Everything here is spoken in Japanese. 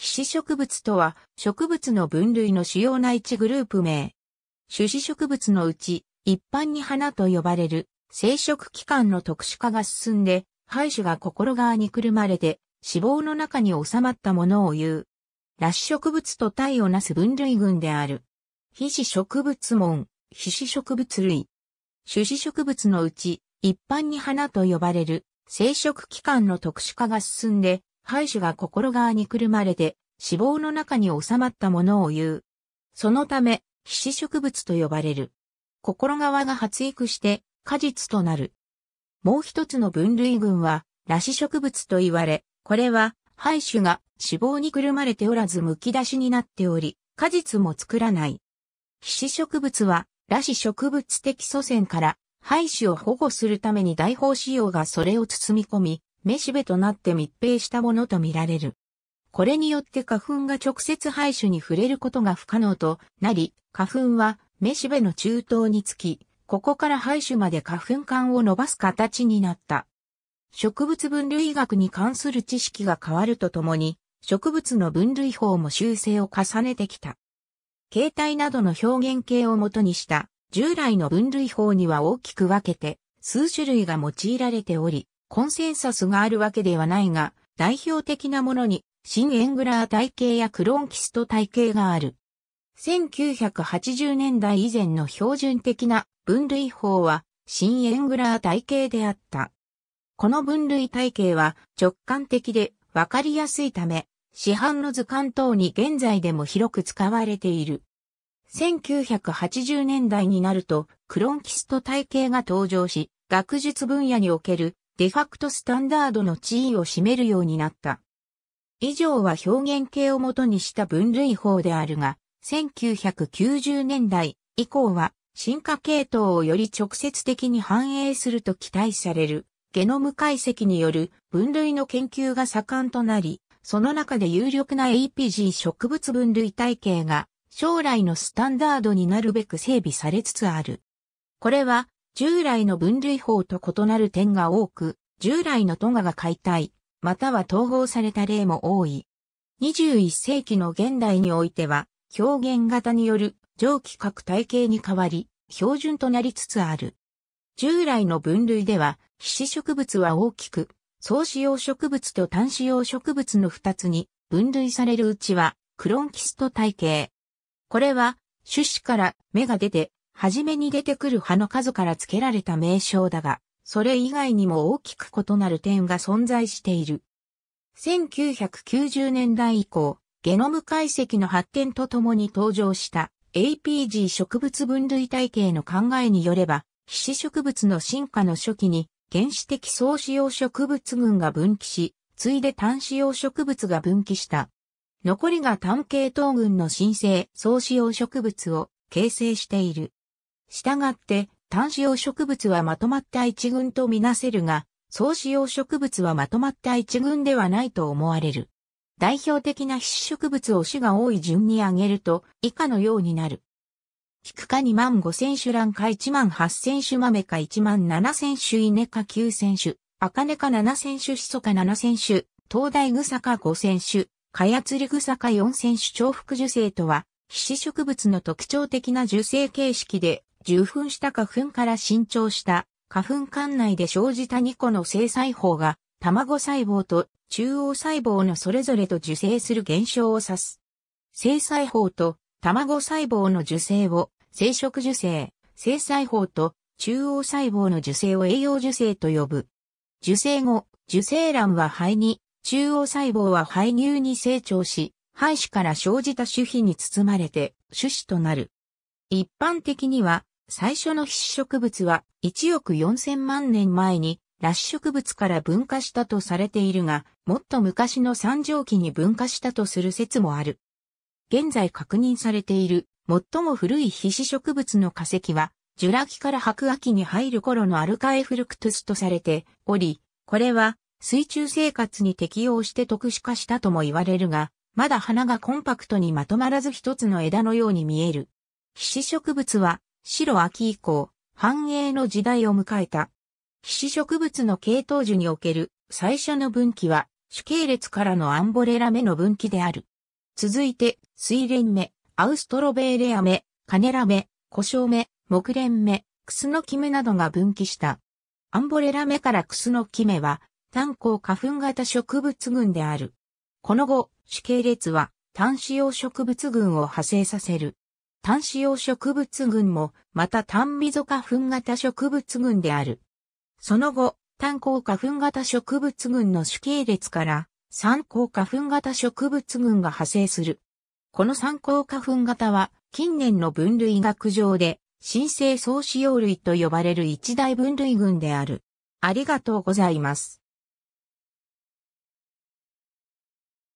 皮脂植物とは植物の分類の主要な一グループ名。種子植物のうち一般に花と呼ばれる生殖器官の特殊化が進んで、胚種が心側にくるまれて脂肪の中に収まったものを言う。裸子植物と体をなす分類群である。皮脂植物門、皮脂植物類。種子植物のうち一般に花と呼ばれる生殖器官の特殊化が進んで、廃主が心側にくるまれて、脂肪の中に収まったものを言う。そのため、皮脂植物と呼ばれる。心側が発育して果実となる。もう一つの分類群は、裸子植物と言われ、これは、廃種が脂肪にくるまれておらず剥き出しになっており、果実も作らない。皮脂植物は、裸子植物的祖先から、廃種を保護するために大法使用がそれを包み込み、めしべとなって密閉したものとみられる。これによって花粉が直接排種に触れることが不可能となり、花粉はめしべの中東につき、ここから排種まで花粉管を伸ばす形になった。植物分類学に関する知識が変わるとともに、植物の分類法も修正を重ねてきた。形態などの表現形をもとにした従来の分類法には大きく分けて数種類が用いられており、コンセンサスがあるわけではないが、代表的なものに、新エングラー体系やクロンキスト体系がある。1980年代以前の標準的な分類法は、新エングラー体系であった。この分類体系は直感的でわかりやすいため、市販の図鑑等に現在でも広く使われている。1980年代になると、クロンキスト体系が登場し、学術分野におけるデファクトスタンダードの地位を占めるようになった。以上は表現形をもとにした分類法であるが、1990年代以降は進化系統をより直接的に反映すると期待されるゲノム解析による分類の研究が盛んとなり、その中で有力な APG 植物分類体系が将来のスタンダードになるべく整備されつつある。これは従来の分類法と異なる点が多く、従来のトガが解体、または統合された例も多い。21世紀の現代においては、表現型による上記各体系に変わり、標準となりつつある。従来の分類では、皮脂植物は大きく、総使用植物と単子用植物の二つに分類されるうちは、クロンキスト体系。これは、種子から芽が出て、初めに出てくる葉の数から付けられた名称だが、それ以外にも大きく異なる点が存在している。1990年代以降、ゲノム解析の発展とともに登場した APG 植物分類体系の考えによれば、皮脂植物の進化の初期に原始的総使用植物群が分岐し、次いで単子用植物が分岐した。残りが単系統群の新生総使用植物を形成している。したがって、単子葉植物はまとまった一群とみなせるが、総子葉植物はまとまった一群ではないと思われる。代表的な筆植物を種が多い順に挙げると、以下のようになる。キクか2万5千種卵か1万8千種豆か1万7千種稲か9千種、茜か7千種シソか7千種、東大草か5千種、かやつり草か4千種重複樹生とは、筆子植物の特徴的な樹生形式で、受粉した花粉から新調した花粉管内で生じた2個の性細胞が卵細胞と中央細胞のそれぞれと受精する現象を指す。性細胞と卵細胞の受精を生殖受精、性細胞と中央細胞の受精を栄養受精と呼ぶ。受精後、受精卵は肺に、中央細胞は肺乳に成長し、肺子から生じた種皮に包まれて、種子となる。一般的には、最初の脂植物は1億4000万年前にラッシュ植物から分化したとされているが、もっと昔の三畳期に分化したとする説もある。現在確認されている最も古い皮脂植物の化石は、ジュラ紀から白亜紀に入る頃のアルカエフルクトゥスとされており、これは水中生活に適応して特殊化したとも言われるが、まだ花がコンパクトにまとまらず一つの枝のように見える。皮脂植物は白秋以降、繁栄の時代を迎えた。皮脂植物の系統樹における最初の分岐は、主系列からのアンボレラ目の分岐である。続いて、水蓮目、アウストロベーレア目、カネラ目、胡椒目、木蓮目、クスノキ目などが分岐した。アンボレラ目からクスノキ目は、炭鉱花粉型植物群である。この後、主系列は、単子葉植物群を派生させる。単子葉植物群も、また単溝花粉型植物群である。その後、単光花粉型植物群の主系列から、三光花粉型植物群が派生する。この三光花粉型は、近年の分類学上で、新生総使用類と呼ばれる一大分類群である。ありがとうございます。